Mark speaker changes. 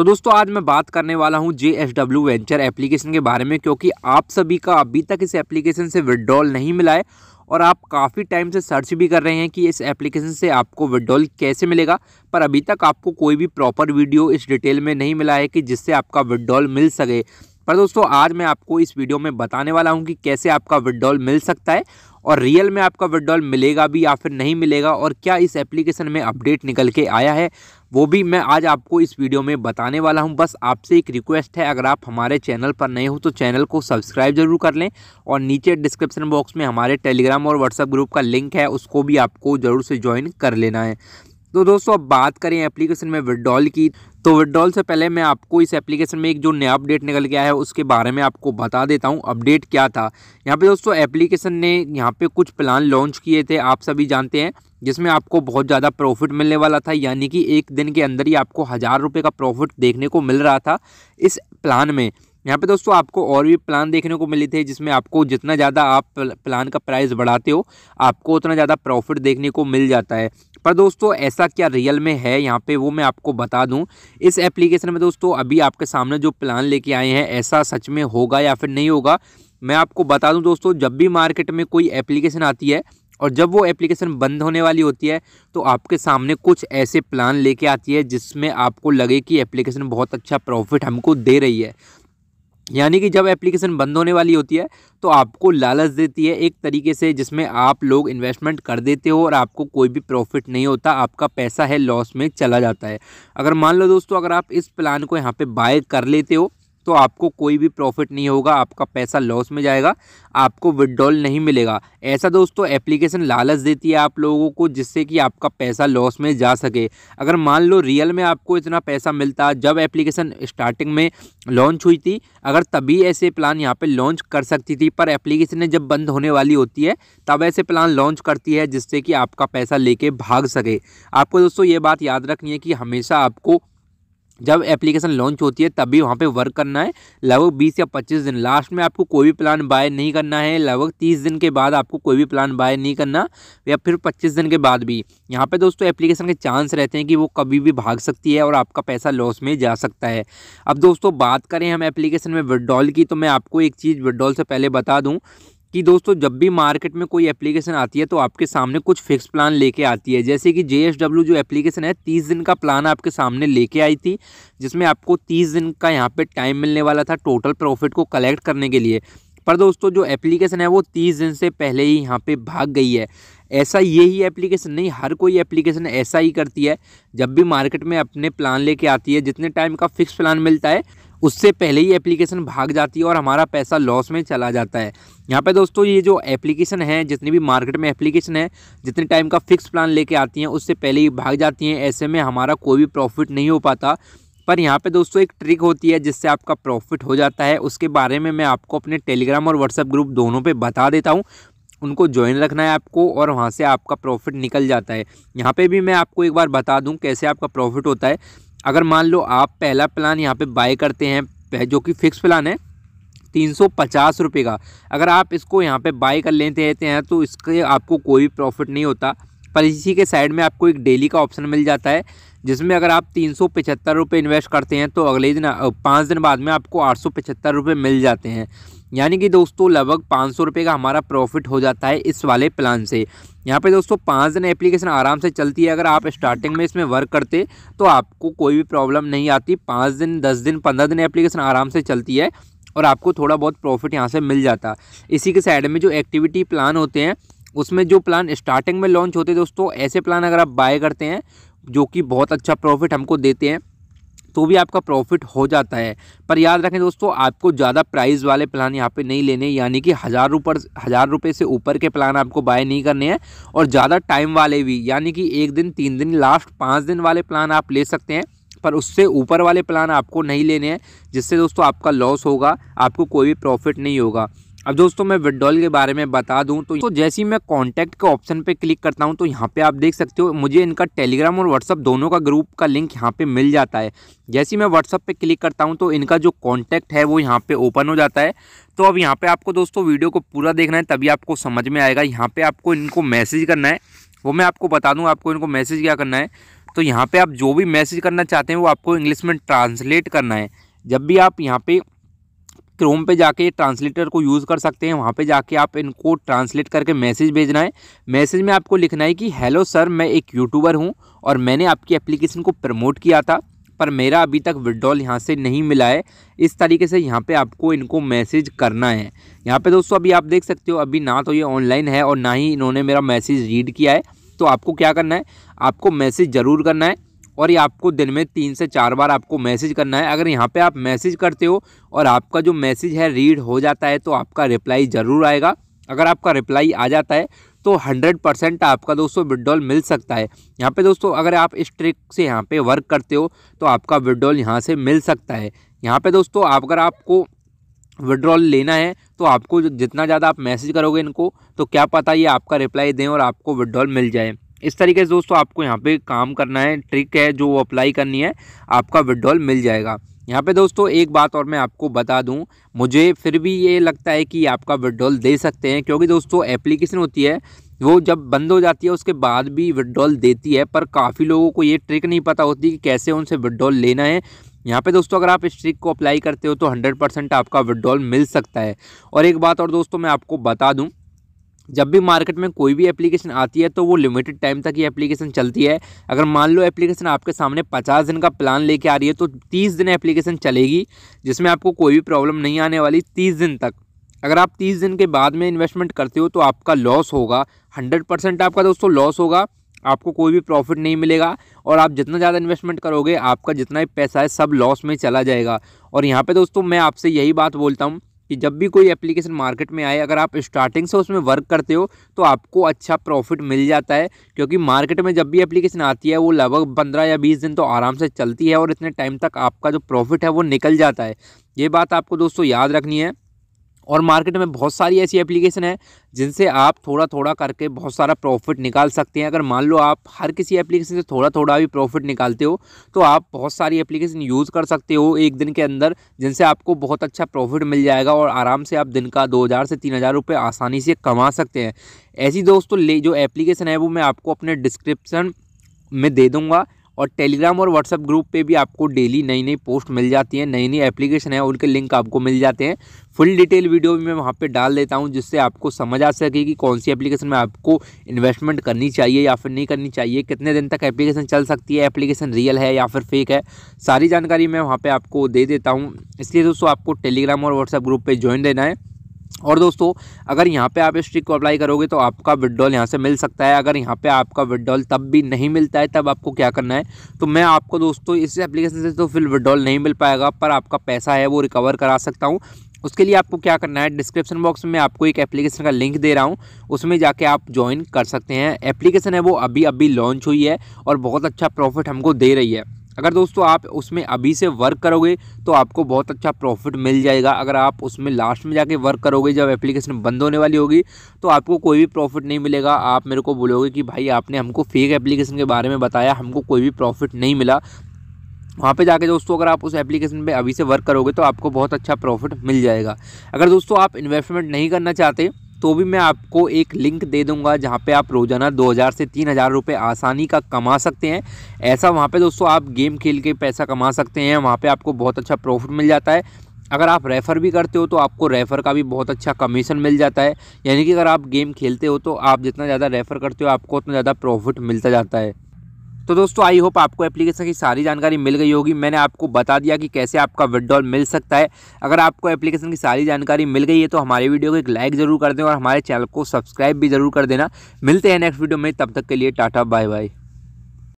Speaker 1: तो दोस्तों आज मैं बात करने वाला हूं J S W venture application के बारे में क्योंकि आप सभी का अभी तक इस एप्लीकेशन से विड्रॉल नहीं मिला है और आप काफ़ी टाइम से सर्च भी कर रहे हैं कि इस एप्लीकेशन से आपको विड्रॉल कैसे मिलेगा पर अभी तक आपको कोई भी प्रॉपर वीडियो इस डिटेल में नहीं मिला है कि जिससे आपका विड्रॉल मिल सके पर दोस्तों आज मैं आपको इस वीडियो में बताने वाला हूं कि कैसे आपका विड्रॉल मिल सकता है और रियल में आपका विड्रॉल मिलेगा भी या फिर नहीं मिलेगा और क्या इस एप्लीकेशन में अपडेट निकल के आया है वो भी मैं आज आपको इस वीडियो में बताने वाला हूं बस आपसे एक रिक्वेस्ट है अगर आप हमारे चैनल पर नए हो तो चैनल को सब्सक्राइब जरूर कर लें और नीचे डिस्क्रिप्शन बॉक्स में हमारे टेलीग्राम और व्हाट्सएप ग्रुप का लिंक है उसको भी आपको ज़रूर से ज्वाइन कर लेना है तो दोस्तों अब बात करें एप्लीकेशन में विड्रॉल की तो विड्रॉल से पहले मैं आपको इस एप्लीकेशन में एक जो नया अपडेट निकल गया है उसके बारे में आपको बता देता हूं अपडेट क्या था यहाँ पे दोस्तों एप्लीकेशन ने यहाँ पे कुछ प्लान लॉन्च किए थे आप सभी जानते हैं जिसमें आपको बहुत ज़्यादा प्रॉफिट मिलने वाला था यानी कि एक दिन के अंदर ही आपको हज़ार रुपये का प्रॉफिट देखने को मिल रहा था इस प्लान में यहाँ पे दोस्तों आपको और भी प्लान देखने को मिले थे जिसमें आपको जितना ज़्यादा आप प्लान का प्राइस बढ़ाते हो आपको उतना ज़्यादा प्रॉफिट देखने को मिल जाता है पर दोस्तों ऐसा क्या रियल में है यहाँ पे वो मैं आपको बता दूँ इस एप्लीकेशन में दोस्तों अभी आपके सामने जो प्लान लेके आए हैं ऐसा सच में होगा या फिर नहीं होगा मैं आपको बता दूँ दोस्तों जब भी मार्केट में कोई एप्लीकेशन आती है और जब वो एप्लीकेशन बंद होने वाली होती है तो आपके सामने कुछ ऐसे प्लान लेके आती है जिसमें आपको लगे कि एप्लीकेशन बहुत अच्छा प्रॉफिट हमको दे रही है यानी कि जब एप्लीकेशन बंद होने वाली होती है तो आपको लालच देती है एक तरीके से जिसमें आप लोग इन्वेस्टमेंट कर देते हो और आपको कोई भी प्रॉफिट नहीं होता आपका पैसा है लॉस में चला जाता है अगर मान लो दोस्तों अगर आप इस प्लान को यहाँ पे बाय कर लेते हो तो आपको कोई भी प्रॉफिट नहीं होगा आपका पैसा लॉस में जाएगा आपको विदड्रॉल नहीं मिलेगा ऐसा दोस्तों एप्लीकेशन लालच देती है आप लोगों को जिससे कि आपका पैसा लॉस में जा सके अगर मान लो रियल में आपको इतना पैसा मिलता जब एप्लीकेशन स्टार्टिंग में लॉन्च हुई थी अगर तभी ऐसे प्लान यहाँ पर लॉन्च कर सकती थी पर एप्लीकेशन जब बंद होने वाली होती है तब ऐसे प्लान लॉन्च करती है जिससे कि आपका पैसा ले भाग सके आपको दोस्तों ये बात याद रखनी है कि हमेशा आपको जब एप्लीकेशन लॉन्च होती है तभी वहाँ पे वर्क करना है लगभग बीस या पच्चीस दिन लास्ट में आपको कोई भी प्लान बाय नहीं करना है लगभग तीस दिन के बाद आपको कोई भी प्लान बाय नहीं करना या फिर पच्चीस दिन के बाद भी यहाँ पे दोस्तों एप्लीकेशन के चांस रहते हैं कि वो कभी भी भाग सकती है और आपका पैसा लॉस में जा सकता है अब दोस्तों बात करें हम एप्लीकेशन में विड्रॉल की तो मैं आपको एक चीज़ विड्रॉल से पहले बता दूँ कि दोस्तों जब भी मार्केट में कोई एप्लीकेशन आती है तो आपके सामने कुछ फिक्स प्लान लेके आती है जैसे कि जे जो एप्लीकेशन है तीस दिन का प्लान आपके सामने लेके आई थी जिसमें आपको तीस दिन का यहाँ पर टाइम मिलने वाला था टोटल प्रॉफिट को कलेक्ट करने के लिए पर दोस्तों जो एप्लीकेशन है वो तीस दिन से पहले ही यहाँ पर भाग गई है ऐसा ये ही एप्लीकेशन नहीं हर कोई एप्लीकेशन ऐसा ही करती है जब भी मार्केट में अपने प्लान लेके आती है जितने टाइम का फिक्स प्लान मिलता है उससे पहले ही एप्लीकेशन भाग जाती है और हमारा पैसा लॉस में चला जाता है यहाँ पे दोस्तों ये जो एप्लीकेशन है जितनी भी मार्केट में एप्लीकेशन है जितने टाइम का फिक्स प्लान लेके आती हैं उससे पहले ही भाग जाती हैं ऐसे में हमारा कोई भी प्रॉफिट नहीं हो पाता पर यहाँ पे दोस्तों एक ट्रिक होती है जिससे आपका प्रॉफिट हो जाता है उसके बारे में मैं आपको अपने टेलीग्राम और व्हाट्सएप ग्रुप दोनों पर बता देता हूँ उनको ज्वाइन रखना है आपको और वहाँ से आपका प्रॉफिट निकल जाता है यहाँ पर भी मैं आपको एक बार बता दूँ कैसे आपका प्रॉफिट होता है अगर मान लो आप पहला प्लान यहाँ पर बाय करते हैं जो कि फिक्स प्लान है तीन सौ पचास रुपये का अगर आप इसको यहाँ पे बाई कर लेते रहते हैं तो इसके आपको कोई भी प्रॉफिट नहीं होता पर इसी के साइड में आपको एक डेली का ऑप्शन मिल जाता है जिसमें अगर आप तीन सौ पचहत्तर रुपये इन्वेस्ट करते हैं तो अगले दिन पाँच दिन बाद में आपको आठ सौ पचहत्तर रुपये मिल जाते हैं यानी कि दोस्तों लगभग पाँच सौ रुपये का हमारा प्रॉफिट हो जाता है इस वाले प्लान से यहाँ पे दोस्तों पाँच दिन एप्लीकेशन आराम से चलती है अगर आप स्टार्टिंग में इसमें वर्क करते तो आपको कोई भी प्रॉब्लम नहीं आती पाँच दिन दस दिन पंद्रह दिन एप्लीकेशन आराम से चलती है और आपको थोड़ा बहुत प्रॉफिट यहाँ से मिल जाता इसी के साइड में जो एक्टिविटी प्लान होते हैं उसमें जो प्लान स्टार्टिंग में लॉन्च होते हैं दोस्तों ऐसे प्लान अगर आप बाय करते हैं जो कि बहुत अच्छा प्रॉफिट हमको देते हैं तो भी आपका प्रॉफिट हो जाता है पर याद रखें दोस्तों आपको ज़्यादा प्राइस वाले प्लान यहाँ पे नहीं लेने यानी कि हज़ार रुपये हज़ार रुपये से ऊपर के प्लान आपको बाय नहीं करने हैं और ज़्यादा टाइम वाले भी यानी कि एक दिन तीन दिन लास्ट पाँच दिन वाले प्लान आप ले सकते हैं पर उससे ऊपर वाले प्लान आपको नहीं लेने हैं जिससे दोस्तों आपका लॉस होगा आपको कोई भी प्रॉफिट नहीं होगा अब दोस्तों मैं विड्रॉल के बारे में बता दूं तो, तो जैसे ही मैं कॉन्टैक्ट के ऑप्शन पे क्लिक करता हूं तो यहाँ पे आप देख सकते हो मुझे इनका टेलीग्राम और व्हाट्सअप दोनों का ग्रुप का लिंक यहाँ पे मिल जाता है जैसे ही मैं व्हाट्सअप पे क्लिक करता हूं तो इनका जो कॉन्टैक्ट है वो यहाँ पे ओपन हो जाता है तो अब यहाँ पर आपको दोस्तों वीडियो को पूरा देखना है तभी आपको समझ में आएगा यहाँ पर आपको इनको मैसेज करना है वो मैं आपको बता दूँ आपको इनको मैसेज क्या करना है तो यहाँ पे आप जो भी मैसेज करना चाहते हैं वो आपको इंग्लिश में ट्रांसलेट करना है जब भी आप यहाँ पे क्रोम पे जाके ट्रांसलेटर को यूज़ कर सकते हैं वहाँ पे जाके आप इनको ट्रांसलेट करके मैसेज भेजना है मैसेज में आपको लिखना है कि हेलो सर मैं एक यूट्यूबर हूँ और मैंने आपकी एप्लीकेशन को प्रमोट किया था पर मेरा अभी तक विड्रॉल यहाँ से नहीं मिला है इस तरीके से यहाँ पे आपको इनको मैसेज करना है यहाँ पे दोस्तों अभी आप देख सकते हो अभी ना तो ये ऑनलाइन है और ना ही इन्होंने मेरा मैसेज रीड किया है तो आपको क्या करना है आपको मैसेज ज़रूर करना है और ये आपको दिन में तीन से चार बार आपको मैसेज करना है अगर यहाँ पे आप मैसेज करते हो और आपका जो मैसेज है रीड हो जाता है तो आपका रिप्लाई ज़रूर आएगा अगर आपका रिप्लाई आ जाता है तो हंड्रेड परसेंट आपका दोस्तों विड्रॉल मिल सकता है यहाँ पे दोस्तों अगर आप इस ट्रिक से यहाँ पे वर्क करते हो तो आपका विड्रॉल यहाँ से मिल सकता है यहाँ पे दोस्तों अगर आपको विड्रॉल लेना है तो आपको जितना ज़्यादा आप मैसेज करोगे इनको तो क्या पता ये आपका रिप्लाई दें और आपको विड्रॉल मिल जाए इस तरीके से दोस्तों आपको यहाँ पे काम करना है ट्रिक है जो अप्लाई करनी है आपका विड्रॉल मिल जाएगा यहाँ पे दोस्तों एक बात और मैं आपको बता दूँ मुझे फिर भी ये लगता है कि आपका विड्रॉल दे सकते हैं क्योंकि दोस्तों एप्लीकेशन होती है वो जब बंद हो जाती है उसके बाद भी विड्रॉल देती है पर काफ़ी लोगों को ये ट्रिक नहीं पता होती कि कैसे उनसे विड्रॉल लेना है यहाँ पे दोस्तों अगर आप इस ट्रिक को अप्लाई करते हो तो हंड्रेड परसेंट आपका विड्रॉल मिल सकता है और एक बात और दोस्तों मैं आपको बता दूँ जब भी मार्केट में कोई भी एप्लीकेशन आती है तो वो लिमिटेड टाइम तक ये एप्लीकेशन चलती है अगर मान लो एप्लीकेशन आपके सामने पचास दिन का प्लान लेके आ रही है तो तीस दिन एप्लीकेशन चलेगी जिसमें आपको कोई भी प्रॉब्लम नहीं आने वाली तीस दिन तक अगर आप तीस दिन के बाद में इन्वेस्टमेंट करते हो तो आपका लॉस होगा हंड्रेड परसेंट आपका दोस्तों लॉस होगा आपको कोई भी प्रॉफिट नहीं मिलेगा और आप जितना ज़्यादा इन्वेस्टमेंट करोगे आपका जितना भी पैसा है सब लॉस में चला जाएगा और यहाँ पे दोस्तों मैं आपसे यही बात बोलता हूँ कि जब भी कोई एप्लीकेशन मार्केट में आए अगर आप स्टार्टिंग से उसमें वर्क करते हो तो आपको अच्छा प्रॉफिट मिल जाता है क्योंकि मार्केट में जब भी एप्लीकेशन आती है वो लगभग पंद्रह या बीस दिन तो आराम से चलती है और इतने टाइम तक आपका जो प्रॉफिट है वो निकल जाता है ये बात आपको दोस्तों याद रखनी है और मार्केट में बहुत सारी ऐसी एप्लीकेशन है जिनसे आप थोड़ा थोड़ा करके बहुत सारा प्रॉफिट निकाल सकते हैं अगर मान लो आप हर किसी एप्लीकेशन से थोड़ा थोड़ा भी प्रॉफिट निकालते हो तो आप बहुत सारी एप्लीकेशन यूज़ कर सकते हो एक दिन के अंदर जिनसे आपको बहुत अच्छा प्रॉफिट मिल जाएगा और आराम से आप दिन का दो हज़ार से तीन हज़ार रुपये आसानी से कमा सकते हैं ऐसी दोस्तों ले जो एप्लीकेशन है वो मैं आपको अपने डिस्क्रिप्सन में दे दूँगा और टेलीग्राम और व्हाट्सअप ग्रुप पे भी आपको डेली नई नई पोस्ट मिल जाती है नई नई एप्लीकेशन है उनके लिंक आपको मिल जाते हैं फुल डिटेल वीडियो भी मैं वहाँ पे डाल देता हूँ जिससे आपको समझ आ सके कि कौन सी एप्लीकेशन में आपको इन्वेस्टमेंट करनी चाहिए या फिर नहीं करनी चाहिए कितने दिन तक एप्लीकेशन चल सकती है एप्लीकेशन रियल है या फिर फेक है सारी जानकारी मैं वहाँ पर आपको दे देता हूँ इसलिए दोस्तों आपको टेलीग्राम और व्हाट्सएप ग्रुप पर ज्वाइन देना है और दोस्तों अगर यहाँ पे आप इस ट्रिक को अप्लाई करोगे तो आपका विड्रॉल यहाँ से मिल सकता है अगर यहाँ पे आपका विड्रॉल तब भी नहीं मिलता है तब आपको क्या करना है तो मैं आपको दोस्तों इस एप्लीकेशन से तो फिर विड्रॉल नहीं मिल पाएगा पर आपका पैसा है वो रिकवर करा सकता हूँ उसके लिए आपको क्या करना है डिस्क्रिप्शन बॉक्स में आपको एक एप्लीकेशन का लिंक दे रहा हूँ उसमें जाके आप ज्वाइन कर सकते हैं एप्लीकेशन है वो अभी अभी लॉन्च हुई है और बहुत अच्छा प्रॉफिट हमको दे रही है अगर दोस्तों आप उसमें अभी से वर्क करोगे तो आपको बहुत अच्छा प्रॉफिट मिल जाएगा अगर आप उसमें लास्ट में जाके वर्क करोगे जब एप्लीकेशन बंद होने वाली होगी तो आपको कोई भी प्रॉफिट नहीं मिलेगा आप मेरे को बोलोगे कि भाई आपने हमको फेक एप्लीकेशन के बारे में बताया हमको कोई भी प्रॉफिट नहीं मिला वहाँ पे जाके दोस्तों अगर आप उस एप्लीकेशन पे अभी से वर्क करोगे तो आपको बहुत अच्छा प्रॉफिट मिल जाएगा अगर दोस्तों आप इन्वेस्टमेंट नहीं करना चाहते तो भी मैं आपको एक लिंक दे दूंगा जहाँ पे आप रोज़ाना 2000 से 3000 रुपए आसानी का कमा सकते हैं ऐसा वहाँ पे दोस्तों आप गेम खेल के पैसा कमा सकते हैं वहाँ पे आपको बहुत अच्छा प्रॉफिट मिल जाता है अगर आप रेफ़र भी करते हो तो आपको रेफ़र का भी बहुत अच्छा कमीशन मिल जाता है यानी कि अगर आप गेम खेलते हो तो आप जितना ज़्यादा रेफ़र करते हो आपको उतना ज़्यादा प्रॉफिट मिलता जाता है तो दोस्तों आई होप आपको एप्लीकेशन की सारी जानकारी मिल गई होगी मैंने आपको बता दिया कि कैसे आपका विड्रॉल मिल सकता है अगर आपको एप्लीकेशन की सारी जानकारी मिल गई है तो हमारे वीडियो को एक लाइक ज़रूर कर दें और हमारे चैनल को सब्सक्राइब भी ज़रूर कर देना मिलते हैं नेक्स्ट वीडियो में तब तक के लिए टाटा बाय बाय